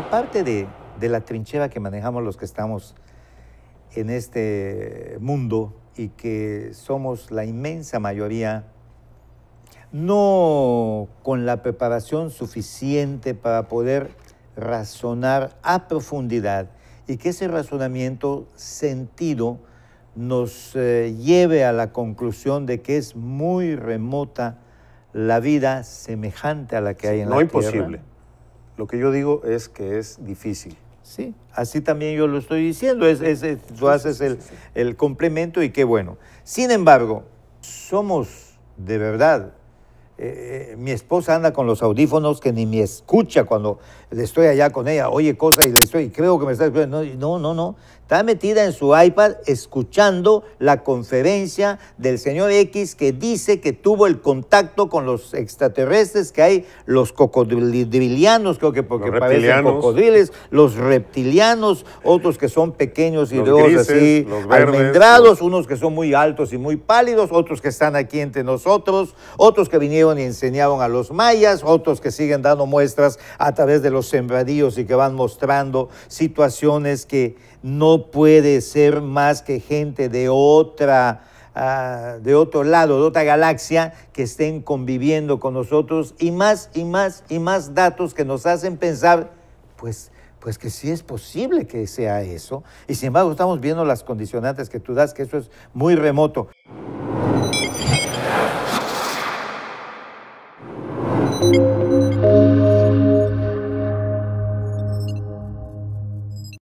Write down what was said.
aparte de, la trinchera que manejamos los que estamos en este mundo y que somos la inmensa mayoría, no con la preparación suficiente para poder razonar a profundidad y que ese razonamiento sentido nos eh, lleve a la conclusión de que es muy remota la vida semejante a la que hay en la Tierra. imposible. Lo que yo digo es que es difícil. Sí, así también yo lo estoy diciendo. Es, tú haces el, complemento y qué bueno. Sin embargo, somos de verdad eh, eh, mi esposa anda con los audífonos que ni me escucha cuando le estoy allá con ella, oye cosas y le estoy, creo que me está escuchando. No, no, no. Está metida en su iPad escuchando la conferencia del señor X que dice que tuvo el contacto con los extraterrestres, que hay los cocodrilianos, creo que porque parecen cocodriles, los reptilianos, otros que son pequeños y de así almendrados, unos que son muy altos y muy pálidos, otros que están aquí entre nosotros, otros que vinieron y enseñaron a los mayas, otros que siguen dando muestras a través de los sembradíos y que van mostrando situaciones que no puede ser más que gente de otra ah, de otro lado, de otra galaxia, que estén conviviendo con nosotros y más y más y más datos que nos hacen pensar, pues, pues que sí es posible que sea eso. Y sin embargo estamos viendo las condicionantes que tú das, que eso es muy remoto.